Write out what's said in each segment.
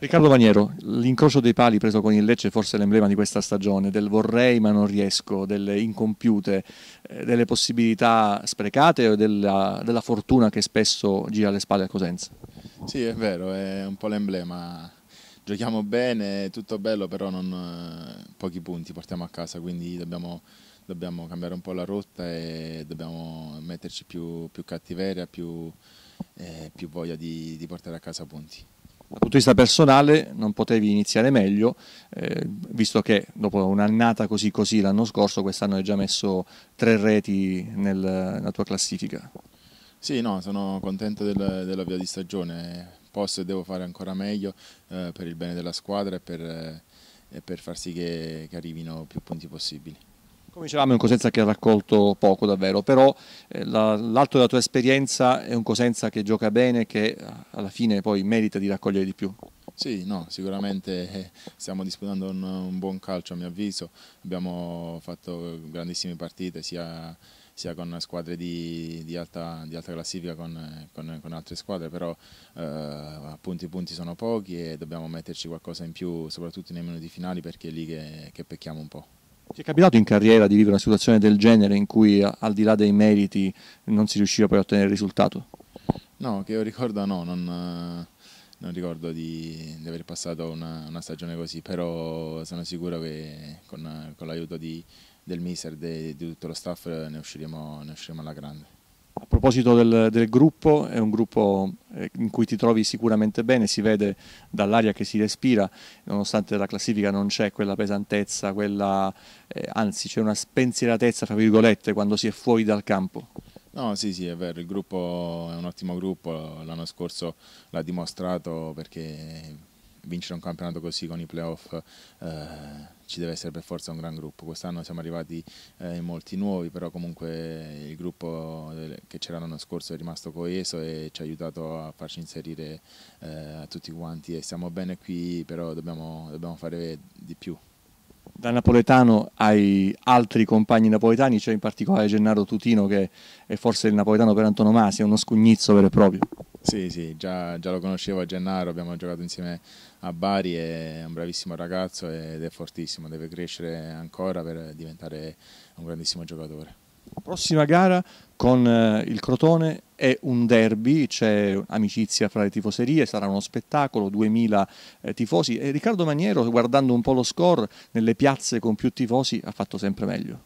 Riccardo Vaniero, l'incrocio dei pali preso con il Lecce è forse l'emblema di questa stagione, del vorrei ma non riesco, delle incompiute, eh, delle possibilità sprecate o della, della fortuna che spesso gira le spalle a Cosenza. Sì, è vero, è un po' l'emblema. Giochiamo bene, tutto bello, però non, eh, pochi punti portiamo a casa, quindi dobbiamo, dobbiamo cambiare un po' la rotta e dobbiamo metterci più, più cattiveria, più, eh, più voglia di, di portare a casa punti. Dal punto di vista personale non potevi iniziare meglio, eh, visto che dopo un'annata così così l'anno scorso, quest'anno hai già messo tre reti nel, nella tua classifica. Sì, no, sono contento del, via di stagione, posso e devo fare ancora meglio eh, per il bene della squadra e per, eh, e per far sì che, che arrivino più punti possibili. Come dicevamo è un Cosenza che ha raccolto poco davvero, però eh, l'alto della tua esperienza è un Cosenza che gioca bene e che eh, alla fine poi merita di raccogliere di più. Sì, no, sicuramente eh, stiamo disputando un, un, buon calcio a mio avviso, abbiamo fatto grandissime partite sia, sia con squadre di, di, alta, di alta, classifica con, con, con, altre squadre, però eh, appunto i punti sono pochi e dobbiamo metterci qualcosa in più soprattutto nei minuti finali perché è lì che, che pecchiamo un po'. Ti è capitato in carriera di vivere una situazione del genere in cui al di là dei meriti non si riusciva poi a ottenere il risultato? No, che io ricordo no, non, non ricordo di, di, aver passato una, una, stagione così, però sono sicuro che con, con l'aiuto del mister e di, di tutto lo staff ne usciremo, ne usciremo alla grande. A proposito del, del, gruppo, è un gruppo eh, in cui ti trovi sicuramente bene, si vede dall'aria che si respira, nonostante la classifica non c'è quella pesantezza, quella, eh, anzi c'è una spensieratezza, fra virgolette, quando si è fuori dal campo. No, sì, sì, è vero, il gruppo è un ottimo gruppo, l'anno scorso l'ha dimostrato perché vincere un campionato così con i playoff eh, ci deve essere per forza un gran gruppo. Quest'anno siamo arrivati eh, in molti nuovi, però comunque il gruppo eh, che c'era l'anno scorso è rimasto coeso e ci ha aiutato a farci inserire eh, a tutti quanti e siamo bene qui, però dobbiamo, dobbiamo fare di più. Da napoletano ai altri compagni napoletani, c'è cioè in particolare Gennaro Tutino che è forse il napoletano per antonomasia, uno scugnizzo vero e proprio. Sì, sì, già, già, lo conoscevo a Gennaro, abbiamo giocato insieme a Bari, è un bravissimo ragazzo ed è fortissimo, deve crescere ancora per diventare un grandissimo giocatore. Prossima gara con eh, il Crotone è un derby, c'è amicizia fra le tifoserie, sarà uno spettacolo, 2000 eh, tifosi e Riccardo Maniero guardando un po' lo score nelle piazze con più tifosi ha fatto sempre meglio.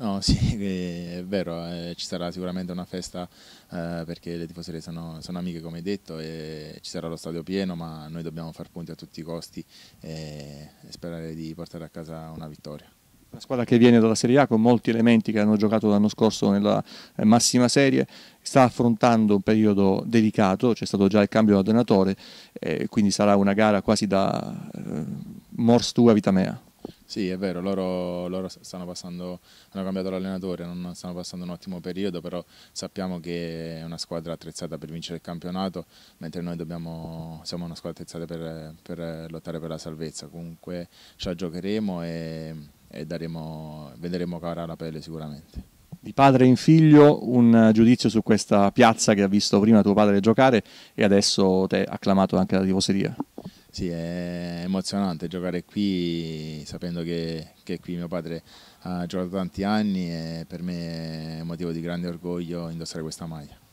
No, sì, è vero, eh, ci sarà sicuramente una festa eh, perché le tifoserie sono, sono, amiche come detto e ci sarà lo stadio pieno ma noi dobbiamo far punti a tutti i costi e, eh, e sperare di portare a casa una vittoria. Una squadra che viene dalla Serie A con molti elementi che hanno giocato l'anno scorso nella eh, massima serie sta affrontando un periodo delicato, c'è stato già il cambio di allenatore eh, quindi sarà una gara quasi da eh, mors tua vita mea. Sì, è vero, loro, loro passando, hanno cambiato l'allenatore, non stanno passando un ottimo periodo, però sappiamo che è una squadra attrezzata per vincere il campionato, mentre noi dobbiamo, siamo una squadra attrezzata per, per, lottare per la salvezza. Comunque ce la giocheremo e, e daremo, vedremo cara la pelle sicuramente di padre in figlio un giudizio su questa piazza che ha visto prima tuo padre giocare e adesso te acclamato anche la tifoseria. Sì, è emozionante giocare qui sapendo che, che, qui mio padre ha giocato tanti anni e per me è motivo di grande orgoglio indossare questa maglia.